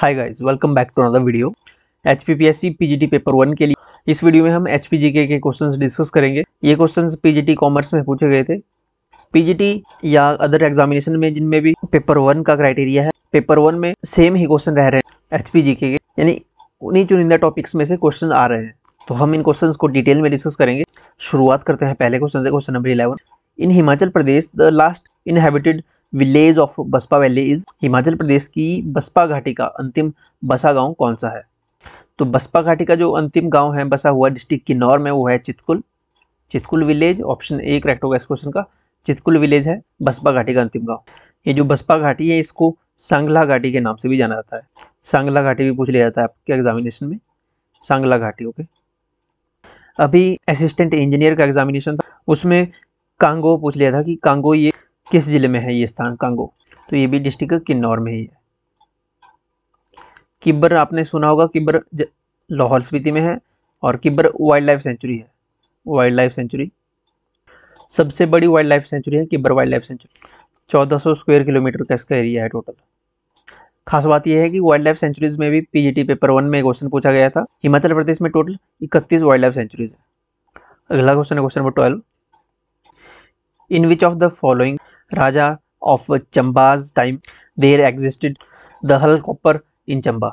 hi guys welcome back to another video H P P S C P G T paper one के लिए इस video में हम H P G के, के क्वेश्चंस डिस्कस करेंगे ये questions P G T commerce में पूछे गए थे पी जी टी या अदर एग्जामिनेशन में जिनमें भी पेपर वन का क्राइटेरिया है पेपर वन में सेम ही क्वेश्चन रह रहे हैं एच पी जी के, के यानी उन्हीं चुनिंदा टॉपिक्स में से क्वेश्चन आ रहे हैं तो हम इन क्वेश्चन को डिटेल में डिस्कस करेंगे शुरुआत करते हैं पहले क्वेश्चन से question number eleven in Himachal Pradesh the last inhabited village of Baspa valley is Himachal Pradesh की बसपा घाटी का अंतिम बसा गांव कौन सा है तो बसपा घाटी का जो अंतिम गांव है बसा हुआ डिस्ट्रिक्ट किन्नौर में वो है Chitkul Chitkul village option A correct होगा इस क्वेश्चन का चितकुल विलेज है बसपा घाटी का अंतिम गाँव ये जो बसपा घाटी है इसको सांगला घाटी के नाम से भी जाना जाता है सांगला घाटी भी पूछ लिया जाता है आपके एग्जामिनेशन में सांगला घाटी ओके अभी असिस्टेंट इंजीनियर का एग्जामिनेशन था उसमें कांगो पूछ लिया था कि कांगो ये किस जिले में है ये स्थान कांगो तो ये भी डिस्ट्रिक्ट किन्नौर में ही है किब्बर आपने सुना होगा किब्बर लाहौल स्पीति में है और किब्बर वाइल्ड लाइफ सेंचुरी है वाइल्ड लाइफ सेंचुरी सबसे बड़ी वाइल्ड लाइफ सेंचुरी है Kibber wildlife sanctuary 1400 square kilometre का इसका एरिया है टोटल खास बात यह है कि वाइल्ड लाइफ सेंचुरीज में भी पीजीटी पेपर वन में क्वेश्चन पूछा गया था हिमाचल प्रदेश में टोटल इकतीस वाइल्ड लाइफ सेंचुरीज है अगला क्वेश्चन है question number twelve In which of the following Raja of Chamba's time there existed the हल कॉपर इन चंबा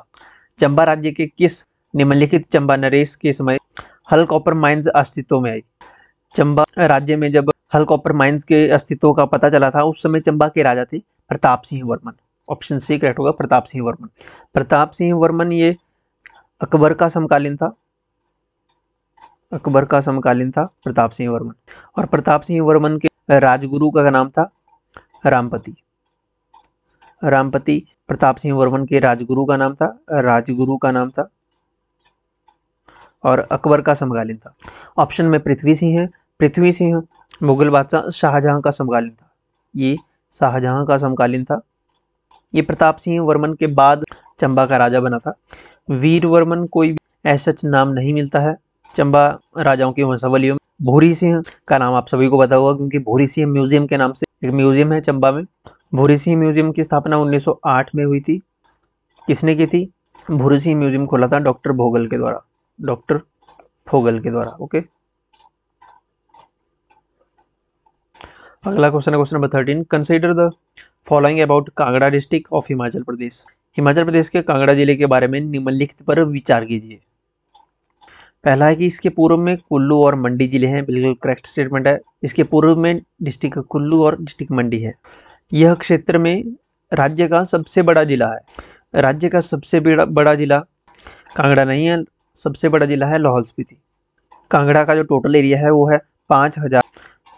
चंबा राज्य के किस निम्नलिखित चंबा नरेश के समय हल कॉपर माइंस अस्तित्व में आई चंबा राज्य में जब हल कॉपर माइंस के अस्तित्व का पता चला था उस समय चंबा के राजा थे Pratap Singh Varman option C correct होगा प्रताप सिंह वर्मन प्रताप सिंह वर्मन ये अकबर का समकालीन था अकबर का समकालीन था प्रताप सिंह वर्मन और प्रताप सिंह वर्मन के राजगुरु का नाम था रामपति रामपति प्रताप सिंह वर्मन के राजगुरु का नाम था राजगुरु का नाम था और अकबर का समकालीन था ऑप्शन में पृथ्वी सिंह है पृथ्वी सिंह मुगल बादशाह शाहजहां का समकालीन था ये शाहजहां का समकालीन था ये प्रताप सिंह वर्मन के बाद चंबा का राजा बना था वीर वर्मन कोई भी ऐसा नाम नहीं मिलता है चंबा राजाओं की वंशावलियों में भूरी सिंह का नाम आप सभी को पता होगा क्योंकि भूरी सिंह म्यूजियम के नाम से एक म्यूजियम है चंबा में भूरी सिंह म्यूजियम की स्थापना 1908 में हुई थी किसने की थी भूरी सिंह म्यूजियम खोला था डॉक्टर भोगल के द्वारा डॉक्टर भोगल के द्वारा ओके अगला क्वेश्चन है question number thirteen consider the following about Kangra district of Himachal Pradesh Himachal Pradesh के कांगड़ा जिले के बारे में निम्नलिखित पर विचार कीजिए पहला है कि इसके पूर्व में कुल्लू और मंडी जिले हैं बिल्कुल करेक्ट स्टेटमेंट है इसके पूर्व में डिस्ट्रिक्ट कुल्लू और डिस्ट्रिक्ट मंडी है यह क्षेत्र में राज्य का सबसे बड़ा जिला है राज्य का सबसे बड़ा जिला कांगड़ा नहीं है सबसे बड़ा जिला है लाहौल स्पीति कांगड़ा का जो टोटल एरिया है वो है पाँच हज़ार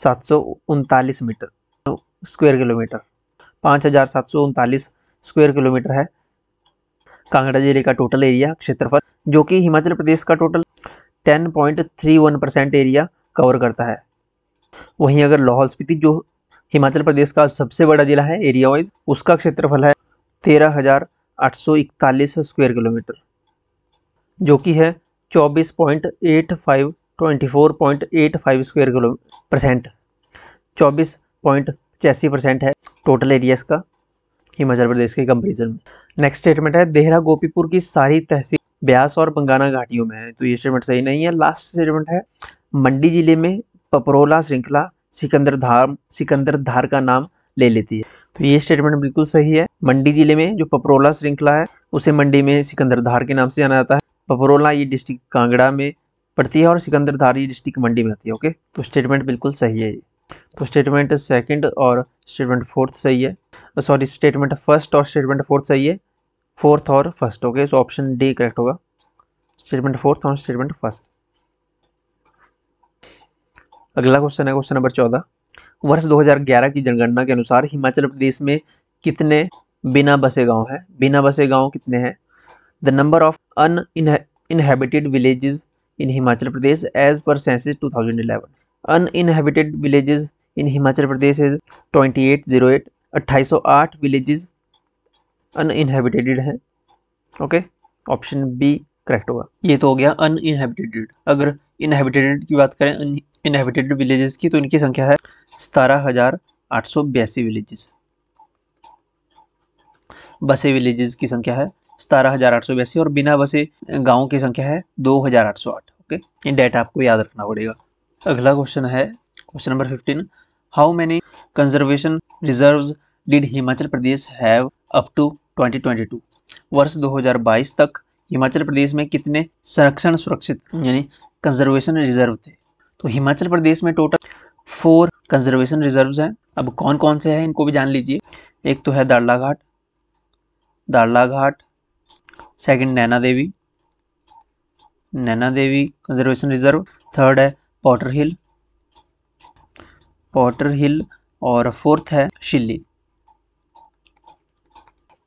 सात सौ उनतालीस मीटर स्क्वायर किलोमीटर पाँच हज़ार सात सौ उनतालीस स्क्वायर किलोमीटर है कांगड़ा जिले का टोटल एरिया क्षेत्रफल जो कि हिमाचल प्रदेश का टोटल 10.31 परसेंट एरिया कवर करता है वहीं अगर लाहौल स्पीति जो हिमाचल प्रदेश का सबसे बड़ा ज़िला है एरिया वाइज उसका क्षेत्रफल है तेरह हज़ार आठ सौ इकतालीस स्क्वायर किलोमीटर जो कि है चौबीस point eight five twenty four point eight five square kilo percent चौबीस पॉइंट परसेंट है टोटल एरिया का हिमाचल प्रदेश के कंपेरिजन में नेक्स्ट स्टेटमेंट है देहरा गोपीपुर की सारी तहसील ब्यास और बंगाना घाटियों में है तो ये स्टेटमेंट सही नहीं है लास्ट स्टेटमेंट है मंडी जिले में पपरोला श्रृंखला सिकंदर धाम सिकंदर धार का नाम ले लेती है तो ये स्टेटमेंट बिल्कुल सही है मंडी जिले में जो पपरोला श्रृंखला है उसे मंडी में सिकंदर धार के नाम से जाना जाता है पपरोला ये डिस्ट्रिक्ट कांगड़ा में पड़ती है और सिकंदर धार ये डिस्ट्रिक्ट मंडी में आती है ओके तो स्टेटमेंट बिल्कुल सही है ये तो स्टेटमेंट सेकंड और स्टेटमेंट फोर्थ सही है सॉरी स्टेटमेंट फर्स्ट और स्टेटमेंट फोर्थ सही है फोर्थ और first okay so option D correct होगा स्टेटमेंट फोर्थ और स्टेटमेंट फर्स्ट अगला क्वेश्चन है क्वेश्चन नंबर चौदह वर्ष 2011 की जनगणना के अनुसार हिमाचल प्रदेश में कितने बिना बसे गांव हैं बिना बसे गांव कितने हैं the number of uninhabited villages in Himachal Pradesh as per census 2011 uninhabited villages in Himachal Pradesh is twenty eight eight zero अट्ठाईस सौ आठ विलेजेस अनइनहेबिटेड है ओके ऑप्शन बी करेक्ट होगा ये तो हो गया अनइनहेबिटेड अगर इनहेबिटेड की बात करें इनहेबिटेड विलेजेस की तो इनकी संख्या है सतारह हज़ार आठ सौ बयासी विलेजेस बसे विलेजेस की संख्या है सतारह हज़ार आठ सौ बयासी और बिना बसे गाँव की संख्या है दो हज़ार आठ सौ आठ ओके ये डेटा आपको याद रखना पड़ेगा अगला क्वेश्चन है question number fifteen how many conservation reserves did Himachal Pradesh have up to 2022 वर्ष 2022 तक हिमाचल प्रदेश में कितने संरक्षण सुरक्षित यानी कंजर्वेशन रिजर्व थे तो हिमाचल प्रदेश में टोटल फोर कंजर्वेशन रिजर्व हैं अब कौन कौन से हैं इनको भी जान लीजिए एक तो है Darla Ghat Darla Ghat second Naina Devi Naina Devi conservation reserve third है पॉटर हिल पॉटर हिल और फोर्थ है शिल्ली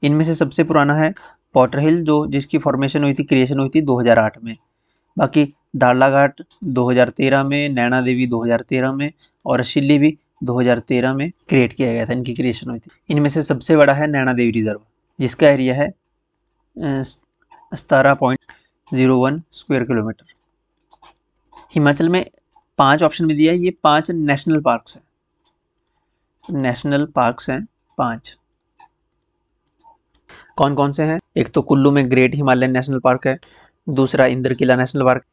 इनमें से सबसे पुराना है पॉटर हिल जो जिसकी फॉर्मेशन हुई थी क्रिएशन हुई थी 2008 में बाकी दाला घाट 2013 में नैना देवी 2013 में और शिल्ली भी 2013 में क्रिएट किया गया था इनकी क्रिएशन हुई थी इनमें से सबसे बड़ा है नैना देवी रिजर्व जिसका एरिया है सतारह point zero one square kilometre Himachal में पांच ऑप्शन में दिया है ये पांच नेशनल पार्क्स हैं नेशनल पार्क्स हैं पाँच कौन कौन से हैं एक तो कुल्लू में ग्रेट हिमालयन नेशनल पार्क है दूसरा Indra Kila national park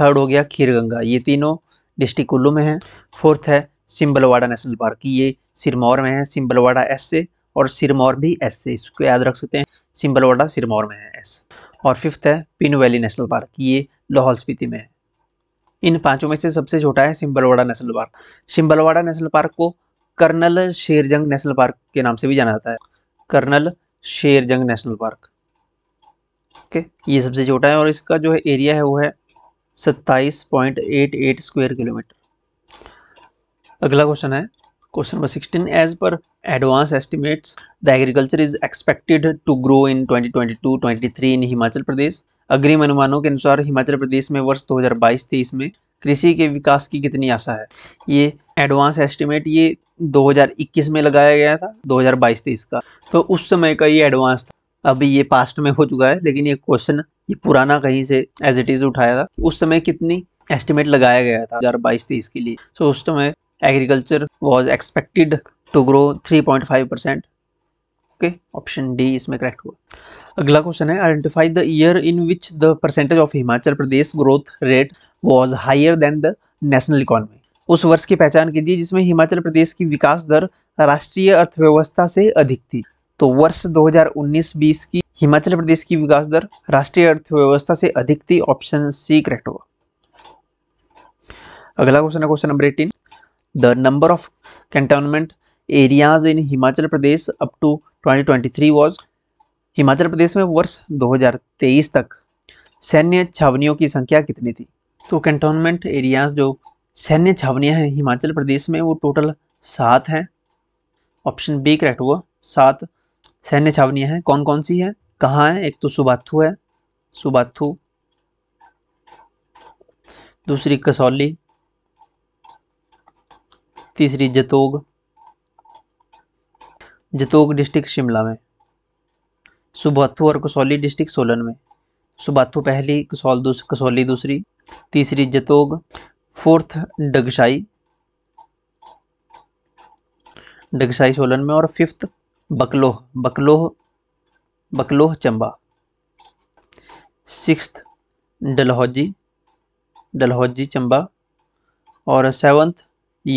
third हो गया खीर गंगा ये तीनों डिस्ट्रिक्ट कुल्लू में है फोर्थ है सिम्बलवाड़ा नेशनल पार्क ये सिरमौर में है सिम्बलवाड़ा एस से और सिरमौर भी एस से इसको याद रख सकते हैं सिम्बलवाड़ा सिरमौर में है एस और फिफ्थ है पिन वैली नेशनल पार्क ये लाहौल स्पीति में है इन पांचों में से सबसे छोटा है Simbalbara national park Simbalbara national park को कर्नल शेरजंग नेशनल पार्क के नाम से भी जाना जाता है कर्नल शेर जंग नेशनल पार्क ओके ये सबसे छोटा है और इसका जो है एरिया है वो है सत्ताईस point eight eight square kilometre अगला क्वेश्चन है question number sixteen as per advance estimates the agriculture is expected to grow in 2022-23 इन हिमाचल प्रदेश अग्रिम अनुमानों के अनुसार हिमाचल प्रदेश में वर्ष 2022-23 में कृषि के विकास की कितनी आशा है ये एडवांस एस्टिमेट ये 2021 में लगाया गया था 2022 तेईस का तो उस समय का ये एडवांस था अभी ये पास्ट में हो चुका है लेकिन ये क्वेश्चन ये पुराना कहीं से एज इट इज़ उठाया था उस समय कितनी एस्टिमेट लगाया गया था 2022-23 के लिए सो तो उस समय agriculture was expected to grow three percent okay option D इसमें करेक्ट हुआ अगला क्वेश्चन है identify the year in which the percentage of Himachal Pradesh growth rate was higher than the national economy उस वर्ष की पहचान कीजिए जिसमें हिमाचल प्रदेश की विकास दर राष्ट्रीय अर्थव्यवस्था से अधिक थी तो वर्ष 2019-20 की हिमाचल प्रदेश की विकास दर राष्ट्रीय अर्थव्यवस्था से अधिक थी ऑप्शन सी करेक्ट हुआ अगला क्वेश्चन है question number eighteen the number of cantonment areas in Himachal Pradesh up to 2023 was Himachal Pradesh में वर्ष 2023 तक सैन्य छावनियों की संख्या कितनी थी तो कंटोनमेंट एरियाज जो सैन्य छावनियाँ हैं हिमाचल प्रदेश में वो टोटल सात हैं ऑप्शन बी करेक्ट हुआ सात सैन्य छावनियाँ हैं कौन कौन सी हैं कहाँ हैं एक तो सुबाथू है सुबाथू दूसरी कसौली तीसरी जतोग जतोग डिस्ट्रिक्ट शिमला में सुबहत्थु और कसौली डिस्ट्रिक्ट सोलन में सुबहत्थु पहली कसौल दूस, कसौली दूसरी तीसरी जतोग फोर्थ डगशाई डगशाई सोलन में और फिफ्थ बकलोह बकलोह बकलोह चंबा सिक्स डलहौजी डलहौजी चंबा और सेवन्थ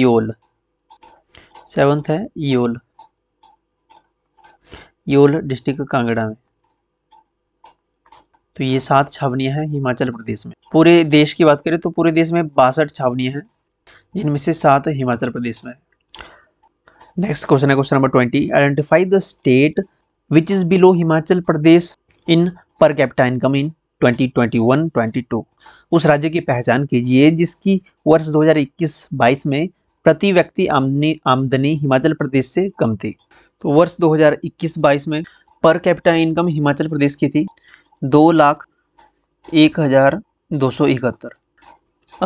योल सेवन्थ है योल योल डिस्ट्रिक्ट कांगड़ा में तो ये सात छावनियां हैं हिमाचल प्रदेश में पूरे देश की बात करें तो पूरे देश में बासठ छावनियां हैं जिनमें से सात हिमाचल प्रदेश में नेक्स्ट क्वेश्चन है question number twenty identify the state which is below Himachal Pradesh in per capita income in 2021 22 उस राज्य की पहचान कीजिए जिसकी वर्ष 2021-22 में प्रति व्यक्ति आमदनी आमदनी हिमाचल प्रदेश से कम थी तो वर्ष 2021-22 में पर कैपिटा इनकम हिमाचल प्रदेश की थी दो लाख एक हज़ार दो सौ इकहत्तर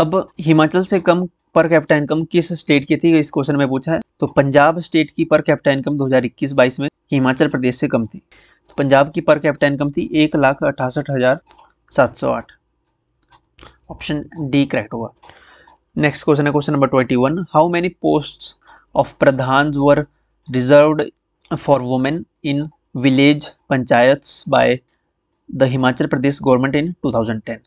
अब हिमाचल से कम पर कैपिटा इनकम किस स्टेट की थी इस क्वेश्चन में पूछा है तो पंजाब स्टेट की पर कैपिटा इनकम 2021-22 में हिमाचल प्रदेश से कम थी तो पंजाब की पर कैपिटा इनकम थी एक लाख अठासठ हज़ार सात सौ आठ ऑप्शन डी करेक्ट होगा नेक्स्ट क्वेश्चन है question number twenty one how many post of pradhan were reserve for women in village panchayat by the Himachal Pradesh government in 2010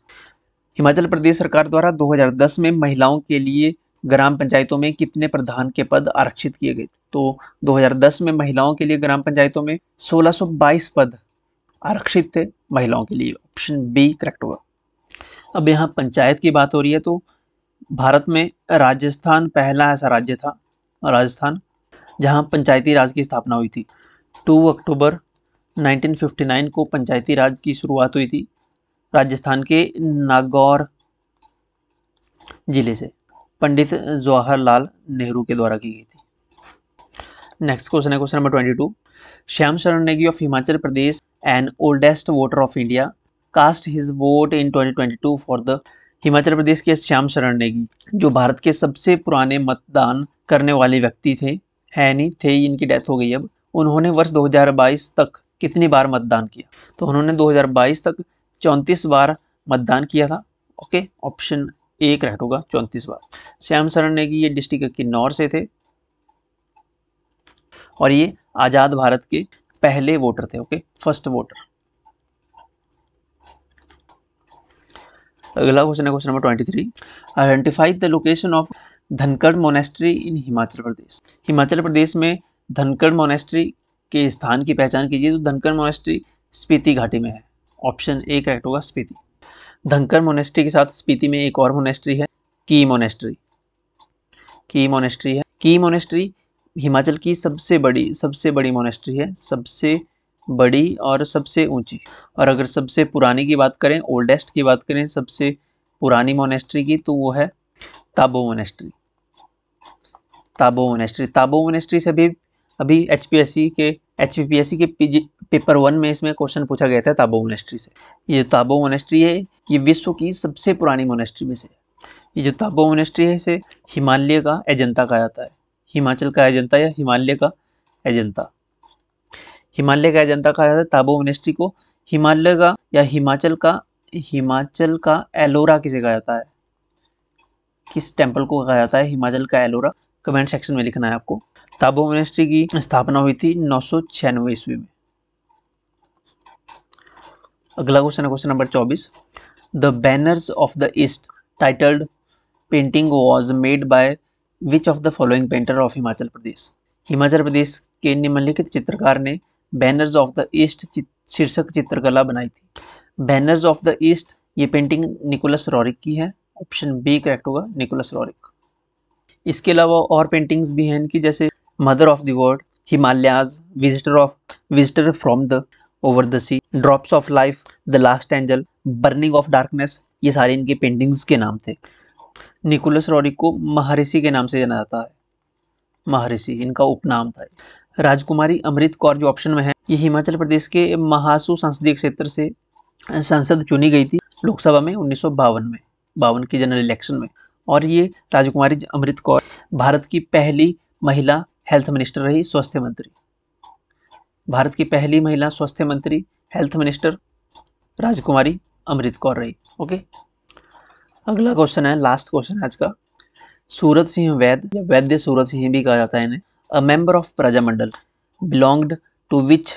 Himachal Pradesh सरकार द्वारा 2010 में महिलाओं के लिए ग्राम पंचायतों में कितने प्रधान के पद आरक्षित किए गए तो 2010 में महिलाओं के लिए ग्राम पंचायतों में 1622 पद आरक्षित थे महिलाओं के लिए ऑप्शन बी करेक्ट हुआ अब यहाँ पंचायत की बात हो रही है तो भारत में राजस्थान पहला ऐसा राज्य था राजस्थान जहां पंचायती राज की स्थापना हुई थी 2 अक्टूबर 1959 को पंचायती राज की शुरुआत हुई थी राजस्थान के नागौर जिले से पंडित जवाहरलाल नेहरू के द्वारा की गई थी नेक्स्ट क्वेश्चन है question number twenty two Shyam Saran Negi of Himachal Pradesh and oldest voter of India cast his vote in 2022 for the Himachal Pradesh के श्याम शरण नेगी जो भारत के सबसे पुराने मतदान करने वाले व्यक्ति थे है नहीं थे इनकी डेथ हो गई अब उन्होंने वर्ष 2022 तक कितनी बार मतदान किया तो उन्होंने 2022 तक चौंतीस बार मतदान किया था ओके ऑप्शन ए करेक्ट होगा 34 बार श्याम शरण नेगी ये डिस्ट्रिक्ट किन्नौर से थे और ये आज़ाद भारत के पहले वोटर थे ओके फर्स्ट वोटर अगला क्वेश्चन है question number twenty three identify the location of Dhankar monastery in Himachal Pradesh Himachal Pradesh में धनकड़ मोनेस्ट्री के स्थान की पहचान कीजिए तो धनकड़ मोनेस्ट्री स्पीति घाटी में है ऑप्शन ए करेक्ट होगा स्पीति धनकड़ मोनेस्ट्री के साथ स्पीति में एक और मोनेस्ट्री है की मोनेस्ट्री की मोनेस्ट्री है की मोनेस्ट्री हिमाचल की सबसे बड़ी सबसे बड़ी मोनेस्ट्री है सबसे बड़ी और सबसे ऊंची और अगर सबसे पुरानी की बात करें ओल्डेस्ट की बात करें सबसे पुरानी मोनेस्ट्री की तो वो है Tabo monastery Tabo ministry Tabo ministry से भी अभी एच के एच के पेपर वन में इसमें क्वेश्चन पूछा गया था ताबो मोनेस्ट्री से ये जो ताबो मोनेस्ट्री है ये विश्व की सबसे पुरानी मोनेस्ट्री में से ये जो ताबो मोनेस्ट्री है इसे हिमालय का एजेंता कहा जाता है हिमाचल का एजेंता या हिमालय का एजेंता हिमालय का एजेंता कहा जाता है ताबो मोनेस्ट्री को हिमालय का या हिमाचल का हिमाचल का एलोरा किसे कहा जाता है किस टेम्पल को कहा जाता है हिमाचल का एलोरा कमेंट सेक्शन में लिखना है आपको ताबो मिनिस्ट्री की स्थापना हुई थी नौ सौ छियानवे ईस्वी में अगला क्वेश्चन है क्वेश्चन नंबर चौबीस the banners of the east titled painting was made by which of the following painter of Himachal Pradesh Himachal Pradesh के निम्नलिखित चित्रकार ने बैनर्स ऑफ द ईस्ट शीर्षक चित्रकला बनाई थी बैनर्स ऑफ द ईस्ट ये पेंटिंग निकोलस रॉरिक की है ऑप्शन बी करेक्ट होगा निकोलस रॉरिक इसके अलावा और पेंटिंग्स भी हैं इनकी जैसे mother of the world Himalayas visitor of visitor from the over the sea drops of life the last angel burning of darkness ये सारे इनके पेंटिंग्स के नाम थे निकोलस रॉरिक को महर्षि के नाम से जाना जाता है महर्षि इनका उपनाम था राजकुमारी अमृत कौर जो ऑप्शन में है ये हिमाचल प्रदेश के महासू संसदीय क्षेत्र से सांसद चुनी गई थी लोकसभा में उन्नीस में बावन के जनरल इलेक्शन में और ये राजकुमारी अमृत कौर भारत की पहली महिला हेल्थ मिनिस्टर रही स्वास्थ्य मंत्री भारत की पहली महिला स्वास्थ्य मंत्री हेल्थ मिनिस्टर राजकुमारी अमृत कौर रही ओके अगला क्वेश्चन है लास्ट क्वेश्चन आज का सूरत सिंह वैद्य या वैद्य सूरत सिंह भी कहा जाता है इन्हें a member of Prajamandal belonged to which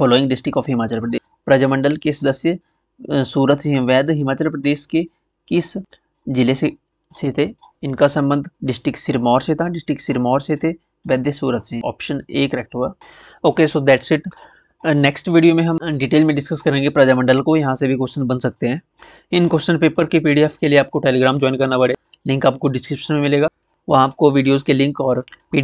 following district of Himachal Pradesh Prajamandal के सदस्य सूरत सिंह वैद्य हिमाचल प्रदेश के किस जिले से से थे इनका संबंध डिस्ट्रिक्ट सिरमौर से था डिस्ट्रिक्ट सिरमौर से थे वैद्य सूरत से ऑप्शन ए करेक्ट हुआ okay so that's it next video में हम डिटेल में डिस्कस करेंगे प्रजामंडल को यहाँ से भी क्वेश्चन बन सकते हैं इन क्वेश्चन पेपर के पीडीएफ के लिए आपको टेलीग्राम ज्वाइन करना पड़ेगा लिंक आपको डिस्क्रिप्शन में मिलेगा वहाँ आपको वीडियोज़ के लिंक और पी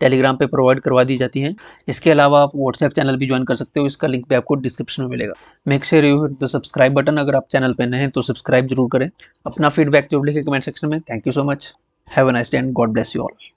टेलीग्राम पे प्रोवाइड करवा दी जाती हैं इसके अलावा आप व्हाट्सएप चैनल भी ज्वाइन कर सकते हो इसका लिंक भी आपको डिस्क्रिप्शन में मिलेगा make sure you hit the subscribe button अगर आप चैनल पर नए हैं तो सब्सक्राइब जरूर करें अपना फीडबैक जरूर लिखे कमेंट सेक्शन में thank you so much have an I stand God bless you all